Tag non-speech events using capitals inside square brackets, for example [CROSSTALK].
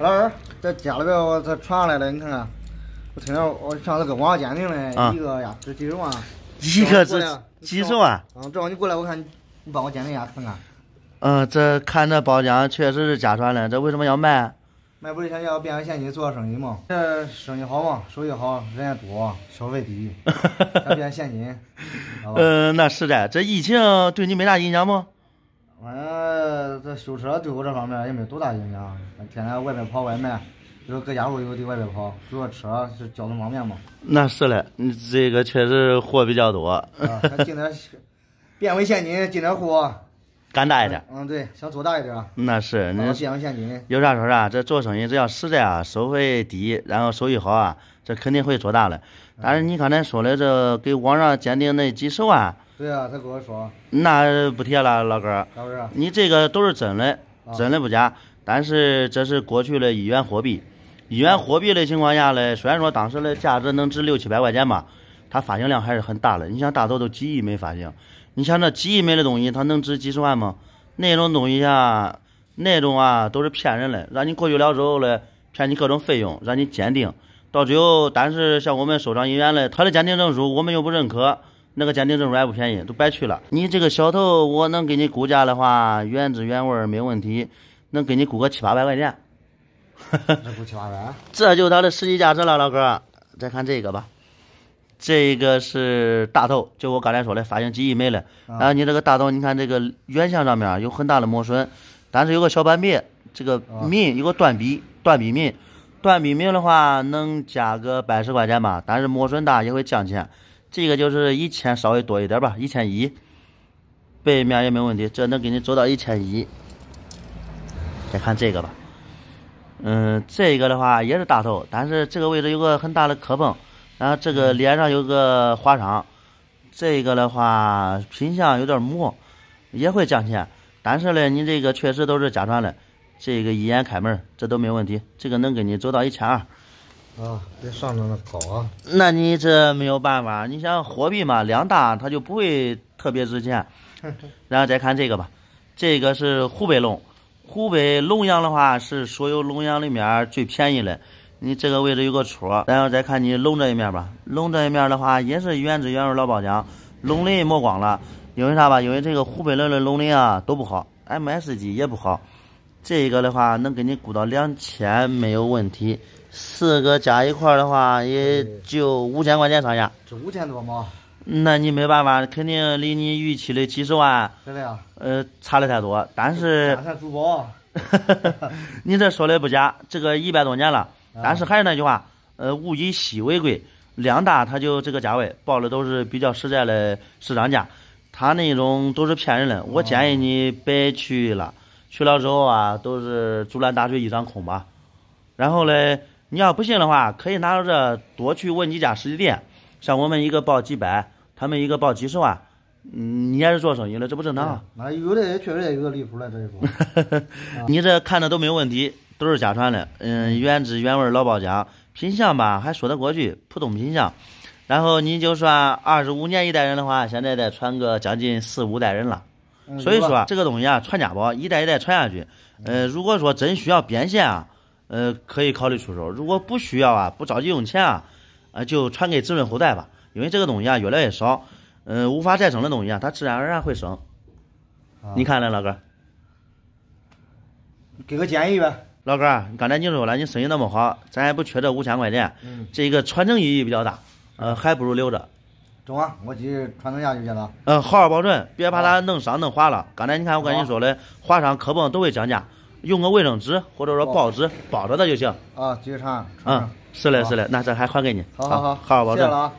老二，在家里边我这传来了，你看看。我听到我上次跟王鉴定了一个呀，这几十万。一个值几十万。嗯，正好你过来，我看你你帮我鉴定一下看看。嗯，这看这包浆确实是假传的，这为什么要卖？卖不是想要变个现金，做生意吗？这生意好嘛，手艺好，人也多，消费低。[LAUGHS] 变现金。嗯，那是的。这疫情对你没啥影响不？反正这修车对我这方面也没多大影响，天天外面跑外卖，就是搁家户又得外边跑，主要车是交通方便嘛。那是嘞，你这个确实货比较多。啊，进点 [LAUGHS] 变为现金，进点货。干大一点，嗯对，想做大一点那是，那现金，有啥说啥。这做生意这要实在啊，收费低，然后收益好啊，这肯定会做大的。但是你刚才说的这给网上鉴定那几十万，对啊，他跟我说，那不贴了老哥，你这个都是真嘞，真嘞不假。但是这是过去的一元货币，一元货币的情况下嘞，虽然说当时嘞价值能值六七百块钱吧，它发行量还是很大的。你像大头都几亿没发行。你像那几亿美的东西，它能值几十万吗？那种东西啊，那种啊，都是骗人的，让你过去了之后嘞，骗你各种费用，让你鉴定，到最后，但是像我们收藏人院嘞，他的鉴定证书我们又不认可，那个鉴定证书也不便宜，都白去了。你这个小头，我能给你估价的话，原汁原味没问题，能给你估个七八百块钱。哈哈，这估七八百，这就它的实际价值了，老哥。再看这个吧。这个是大头，就我刚才说的，发型记忆没了。然后你这个大头，你看这个原像上面有很大的磨损，但是有个小板壁，这个铭有个断笔，断笔铭，断笔铭的话能加个百十块钱吧，但是磨损大也会降钱。这个就是一千稍微多一点吧，一千一。背面也没问题，这能给你做到一千一。再看这个吧，嗯，这个的话也是大头，但是这个位置有个很大的磕碰。然后这个脸上有个划伤，这个的话品相有点磨，也会降钱。但是嘞，你这个确实都是假传的，这个一眼开门，这都没问题。这个能给你走到一千二啊，别上的那高啊。那你这没有办法，你想货币嘛，量大它就不会特别值钱。[LAUGHS] 然后再看这个吧，这个是湖北龙，湖北龙阳的话是所有龙阳里面最便宜的。你这个位置有个戳，然后再看你龙这一面吧。龙这一面的话，也是原汁原味老包浆，龙鳞磨光了。因为啥吧？因为这个湖北人的龙鳞啊都不好，MSG 也不好。这个的话能给你估到两千没有问题。四个加一块的话也就五千块钱上下。这五千多吗？那你没办法，肯定离你预期的几十万，真的呀？呃，差的太多。但是。珠宝。你这说的不假，这个一百多年了。但是还是那句话，呃，物以稀为贵，量大他就这个价位报的都是比较实在的市场价，他那种都是骗人的。我建议你别去了，去了之后啊，都是竹篮打水一场空吧。然后嘞，你要不信的话，可以拿着这多去问几家实体店，像我们一个报几百，他们一个报几十万，嗯，你也是做生意的，这不正常。那有的也确实也有个离谱了，这一说。[LAUGHS] 你这看着都没有问题。都是家传的，嗯，原汁原味老包浆品相吧，还说得过去，普通品相。然后你就算二十五年一代人的话，现在得传个将近四五代人了。所以说这个东西啊，传家宝，一代一代传下去。呃，如果说真需要变现啊，呃，可以考虑出手；如果不需要啊，不着急用钱啊，啊，就传给子孙后代吧。因为这个东西啊，越来越少，嗯，无法再生的东西啊，它自然而然会生。你看呢，老哥，给个建议呗。老哥，刚才你说了你生意那么好，咱也不缺这五千块钱，嗯，这一个传承意义比较大，呃，还不如留着。中啊，我继续传承下去得了。嗯，好好保存，别把它弄伤弄划了。刚才你看我跟你说的，划伤磕碰都会降价，用个卫生纸或者说报纸包着它就行。啊，继续传嗯，是嘞是嘞，那这还还给你。好好好，好好保存。谢了啊。